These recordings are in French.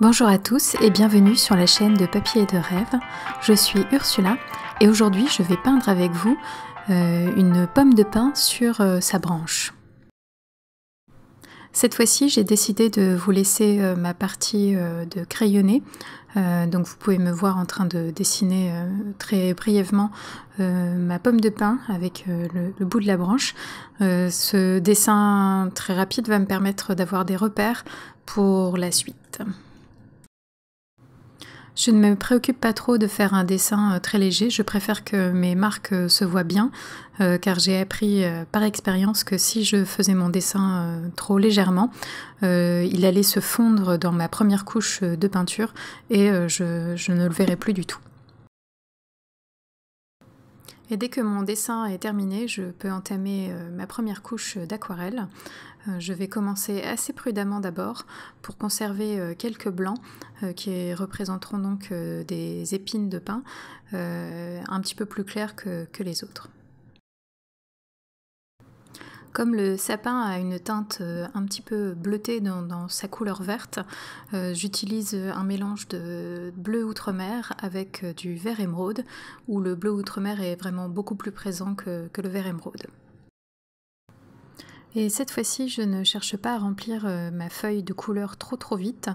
Bonjour à tous et bienvenue sur la chaîne de Papier et de Rêve. Je suis Ursula et aujourd'hui je vais peindre avec vous euh, une pomme de pin sur euh, sa branche. Cette fois-ci j'ai décidé de vous laisser euh, ma partie de crayonné. donc vous pouvez me voir en train de dessiner très brièvement ma pomme de pin avec le, bout de la branche. ce dessin très rapide va me permettre d'avoir des repères pour la suite. Je ne me préoccupe pas trop de faire un dessin euh, très léger, je préfère que mes marques euh, se voient bien, euh, car j'ai appris par expérience que si je faisais mon dessin trop légèrement, il allait se fondre dans ma première couche de peinture et je, je ne le verrais plus du tout. Et dès que mon dessin est terminé, je peux entamer ma première couche d'aquarelle. Euh, je vais commencer assez prudemment d'abord pour conserver euh, quelques blancs euh, qui représenteront donc des épines de pin un petit peu plus claires que, les autres. Comme le sapin a une teinte un petit peu bleutée dans, sa couleur verte, j'utilise un mélange de bleu outre-mer avec du vert émeraude, où le bleu outre-mer est vraiment beaucoup plus présent que le vert émeraude. Et cette fois-ci, je ne cherche pas à remplir euh, ma feuille de couleur trop trop vite.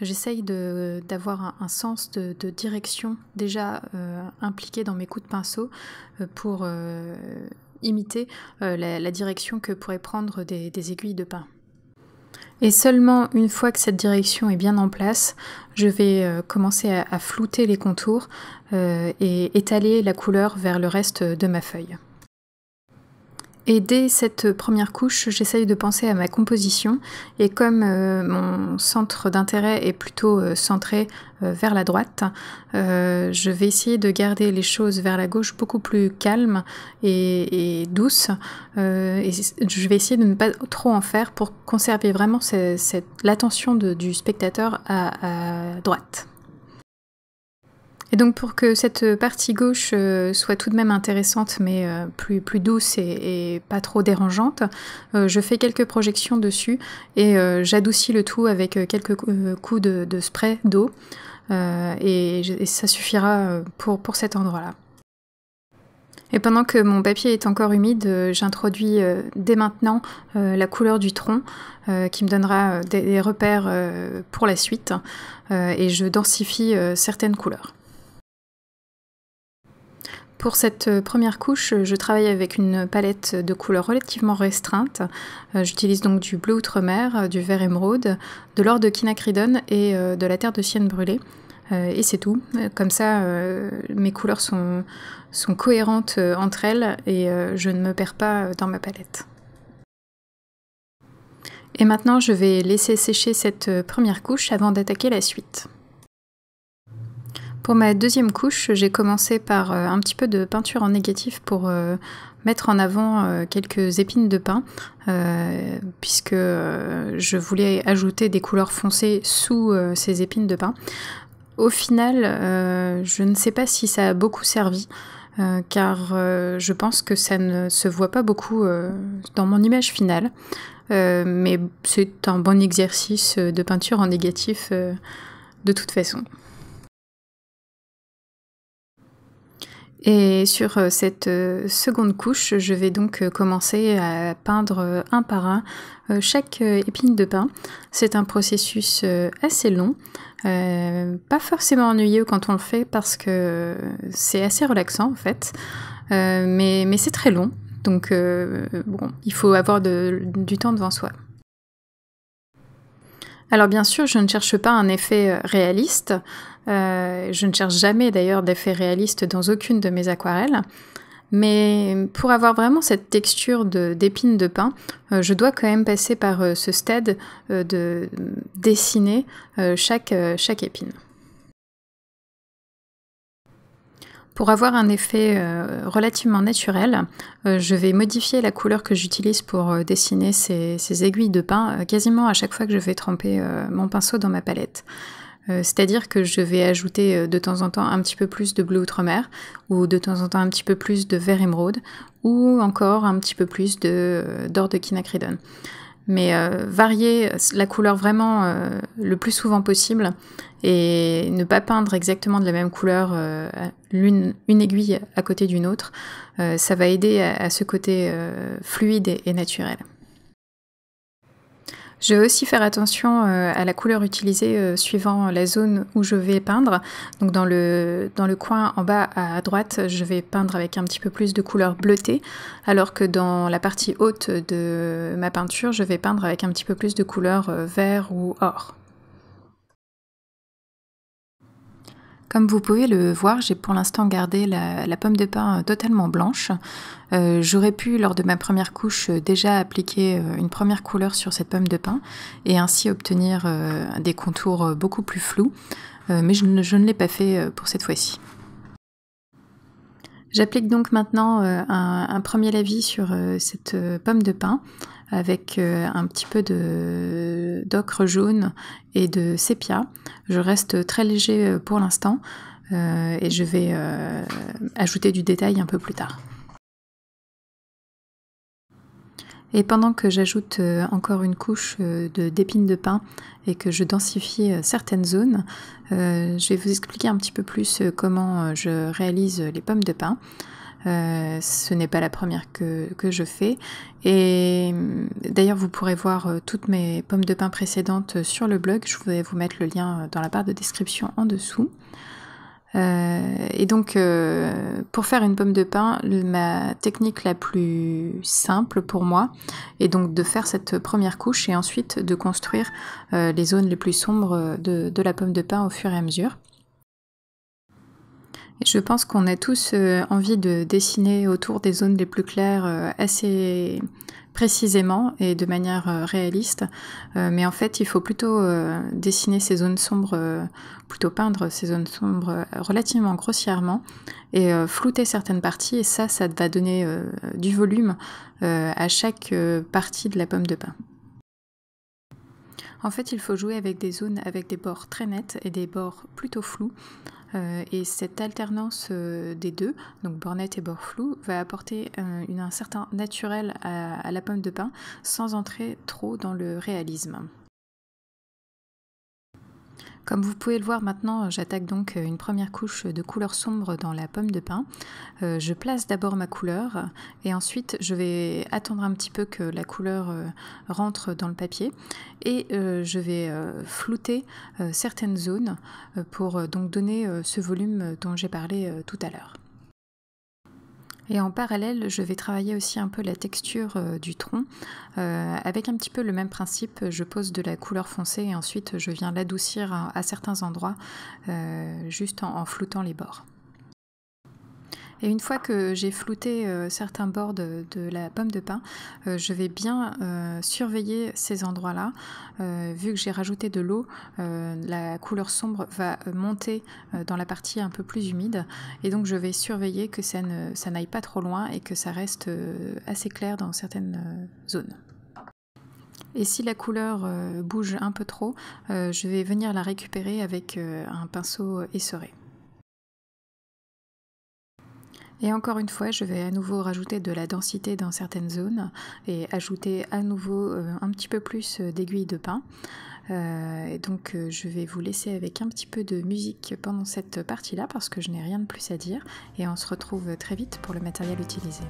J'essaye d'avoir un, sens de, direction déjà euh, impliqué dans mes coups de pinceau euh, pour imiter la, direction que pourraient prendre des, aiguilles de pin. Et seulement une fois que cette direction est bien en place, je vais commencer à, flouter les contours et étaler la couleur vers le reste de ma feuille. Et dès cette première couche, j'essaye de penser à ma composition. Et comme euh, mon centre d'intérêt est plutôt euh, centré euh, vers la droite, je vais essayer de garder les choses vers la gauche beaucoup plus calmes et, douces. et je vais essayer de ne pas trop en faire pour conserver vraiment l'attention du spectateur à droite. Et donc pour que cette partie gauche euh, soit tout de même intéressante mais euh, plus, douce et, pas trop dérangeante, euh, je fais quelques projections dessus et j'adoucis le tout avec quelques coups de, spray d'eau et, ça suffira pour, cet endroit-là. Et pendant que mon papier est encore humide, j'introduis dès maintenant la couleur du tronc qui me donnera des repères pour la suite et je densifie certaines couleurs. Pour cette euh, première couche, euh, je travaille avec une palette de couleurs relativement restreinte. Euh, j'utilise donc du bleu outre-mer, du vert émeraude, de l'or de quinacridone et de la terre de sienne brûlée. Et c'est tout. Comme ça, mes couleurs sont cohérentes entre elles et je ne me perds pas dans ma palette. Et maintenant, je vais laisser sécher cette première couche avant d'attaquer la suite. Pour ma deuxième couche, j'ai commencé par euh, un petit peu de peinture en négatif pour euh, mettre en avant euh, quelques épines de pain, puisque je voulais ajouter des couleurs foncées sous ces épines de pain. Au final, je ne sais pas si ça a beaucoup servi. car je pense que ça ne se voit pas beaucoup dans mon image finale, mais c'est un bon exercice de peinture en négatif de toute façon. Et sur euh, cette euh, seconde couche, je vais donc euh, commencer à peindre un par un chaque épine de pain. C'est un processus assez long, pas forcément ennuyeux quand on le fait parce que c'est assez relaxant en fait, mais, c'est très long, donc bon, il faut avoir du temps devant soi. Alors bien sûr, je ne cherche pas un effet réaliste, euh, je ne cherche jamais d'ailleurs d'effets réalistes dans aucune de mes aquarelles. Mais pour avoir vraiment cette texture d'épine de, de, pain, euh, je dois quand même passer par euh, ce stade de dessiner chaque, épine. Pour avoir un effet relativement naturel, je vais modifier la couleur que j'utilise pour dessiner ces, ces, aiguilles de pain quasiment à chaque fois que je vais tremper mon pinceau dans ma palette. Euh, c'est-à-dire que je vais ajouter euh, de temps en temps un petit peu plus de bleu outre-mer, ou de temps en temps un petit peu plus de vert émeraude, ou encore un petit peu plus euh, d'or de, de Mais varier la couleur vraiment le plus souvent possible et ne pas peindre exactement de la même couleur une aiguille à côté d'une autre, ça va aider à, ce côté fluide et naturel. Je vais aussi faire attention euh, à la couleur utilisée euh, suivant la zone où je vais peindre. Donc dans le, dans le coin en bas à droite, je vais peindre avec un petit peu plus de couleur bleutée, alors que dans la partie haute de ma peinture, je vais peindre avec un petit peu plus de couleur euh, vert ou or. Comme vous pouvez le voir, j'ai pour l'instant gardé la, pomme de pain euh, totalement blanche. Euh, j'aurais pu, lors de ma première couche, euh, déjà appliquer une première couleur sur cette pomme de pain et ainsi obtenir des contours beaucoup plus flous, mais je ne, l'ai pas fait pour cette fois-ci. J'applique donc maintenant un, un, premier lavis sur cette pomme de pain avec euh, un petit peu d'ocre jaune et de sépia. Je reste très léger euh, pour l'instant euh, et je vais ajouter du détail un peu plus tard. Et pendant que j'ajoute encore une couche d'épines de, pin et que je densifie certaines zones, je vais vous expliquer un petit peu plus comment je réalise les pommes de pin. Euh, ce n'est pas la première que, je fais. Et euh, d'ailleurs, vous pourrez voir euh, toutes mes pommes de pain précédentes sur le blog. Je vais vous mettre le lien dans la barre de description en dessous. et donc, pour faire une pomme de pain, ma technique la plus simple pour moi est donc de faire cette première couche et ensuite de construire les zones les plus sombres de, de, la pomme de pain au fur et à mesure. Je pense qu'on a tous euh, envie de dessiner autour des zones les plus claires euh, assez précisément et de manière euh, réaliste, mais en fait il faut plutôt dessiner ces zones sombres, plutôt peindre ces zones sombres relativement grossièrement et flouter certaines parties et ça ça va donner du volume à chaque partie de la pomme de pain. En fait, il faut jouer avec des zones avec des bords très nets et des bords plutôt flous. Euh, et cette alternance euh, des deux, donc bords nets et bords flou, va apporter euh, un, certain naturel à la pomme de pin sans entrer trop dans le réalisme. Comme vous pouvez le voir maintenant, euh, j'attaque donc euh, une première couche de couleur sombre dans la pomme de pin. Euh, je place d'abord ma couleur et ensuite je vais attendre un petit peu que la couleur rentre dans le papier et je vais flouter certaines zones pour donc donner ce volume dont j'ai parlé tout à l'heure. Et en parallèle, je vais travailler aussi un peu la texture euh, du tronc. Euh, avec un petit peu le même principe, je pose de la couleur foncée et ensuite je viens l'adoucir à, certains endroits, euh, juste en floutant les bords. Et une fois que j'ai flouté euh, certains bords de, la pomme de pin, euh, je vais bien euh, surveiller ces endroits-là. vu que j'ai rajouté de l'eau, la couleur sombre va monter dans la partie un peu plus humide. Et donc je vais surveiller que ça n'aille pas trop loin et que ça reste assez clair dans certaines zones. Et si la couleur bouge un peu trop, je vais venir la récupérer avec un pinceau essoré. Et encore une fois, je vais à nouveau rajouter de la densité dans certaines zones et ajouter à nouveau euh, un petit peu plus euh, d'aiguilles de pain. Euh, et donc je vais vous laisser avec un petit peu de musique pendant cette partie-là parce que je n'ai rien de plus à dire et on se retrouve très vite pour le matériel utilisé.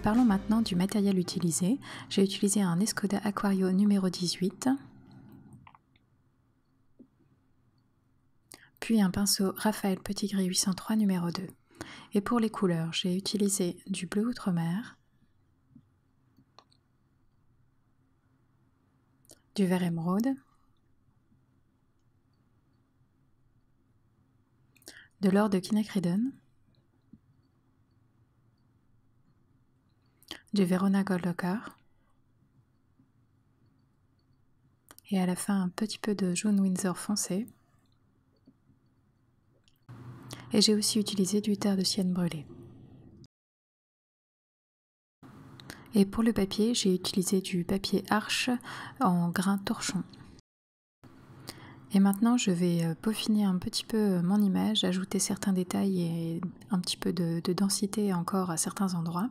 parlons maintenant du matériel utilisé. J'ai utilisé un Escoda Aquario numéro 18, puis un pinceau Raphaël Petit Gris 803 numéro 2. Et pour les couleurs, j'ai utilisé du bleu outre-mer, du vert émeraude, de l'or de Kinakridon. du Verona Goldocker. Et à la fin, un petit peu de jaune Windsor foncé. Et j'ai aussi utilisé du terre de sienne brûlée. Et pour le papier, j'ai utilisé du papier arche en grain torchon. Et maintenant, je vais euh, peaufiner un petit peu euh, mon image, ajouter certains détails et un petit peu de densité encore à certains endroits.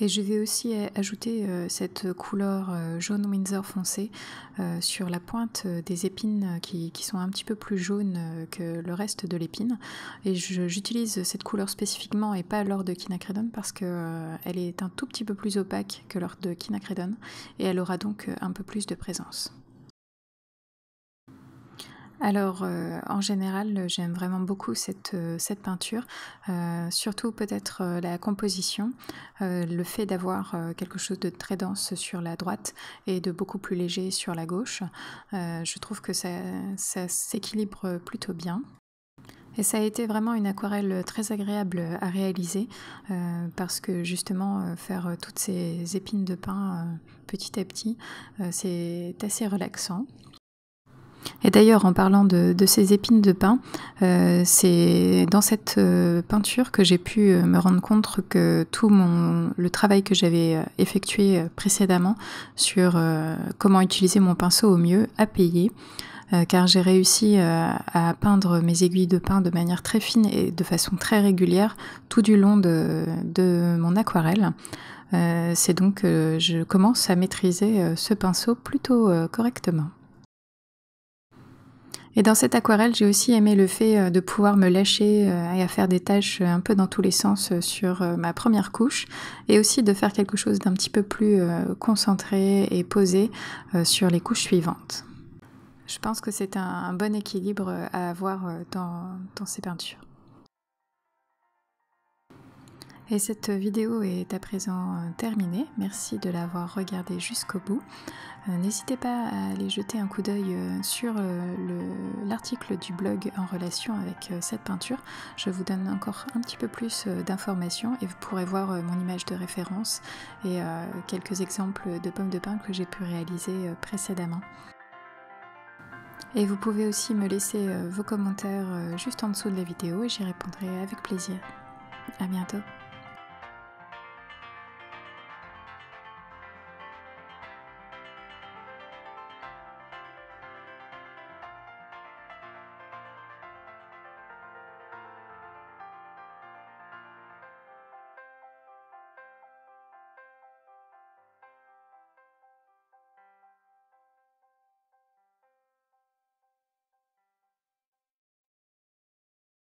Et je vais aussi ajouter euh, cette couleur euh, jaune Windsor foncé euh, sur la pointe des épines qui, qui sont un petit peu plus jaunes que le reste de l'épine. Et j'utilise cette couleur spécifiquement et pas l'or de Kinacredon parce qu'elle est un tout petit peu plus opaque que l'or de Kinacredon et elle aura donc un peu plus de présence. Alors, euh, en général, euh, j'aime vraiment beaucoup cette, euh, peinture, surtout peut-être la composition, le fait d'avoir quelque chose de très dense sur la droite et de beaucoup plus léger sur la gauche. je trouve que ça, s'équilibre plutôt bien. Et ça a été vraiment une aquarelle très agréable à réaliser parce que justement faire toutes ces épines de pain petit à petit, c'est assez relaxant. Et d'ailleurs, en parlant de, ces épines de pain, euh, c'est dans cette euh, peinture que j'ai pu euh, me rendre compte que tout le travail que j'avais effectué précédemment sur comment utiliser mon pinceau au mieux a payé, car j'ai réussi à peindre mes aiguilles de pain de manière très fine et de façon très régulière tout du long de, mon aquarelle. C'est donc que je commence à maîtriser ce pinceau plutôt correctement. Et dans cette aquarelle, j'ai aussi aimé le fait euh, de pouvoir me lâcher euh, et à faire des tâches euh, un peu dans tous les sens sur ma première couche et aussi de faire quelque chose d'un petit peu plus concentré et posé sur les couches suivantes. Je pense que c'est un, bon équilibre à avoir dans, dans ces peintures. Et cette vidéo est à présent euh, terminée. Merci de l'avoir regardée jusqu'au bout. Euh, n'hésitez pas à aller jeter un coup d'œil euh, sur l'article du blog en relation avec cette peinture. Je vous donne encore un petit peu plus d'informations et vous pourrez voir mon image de référence et quelques exemples de pommes de pin que j'ai pu réaliser précédemment. Et vous pouvez aussi me laisser vos commentaires juste en dessous de la vidéo et j'y répondrai avec plaisir. A bientôt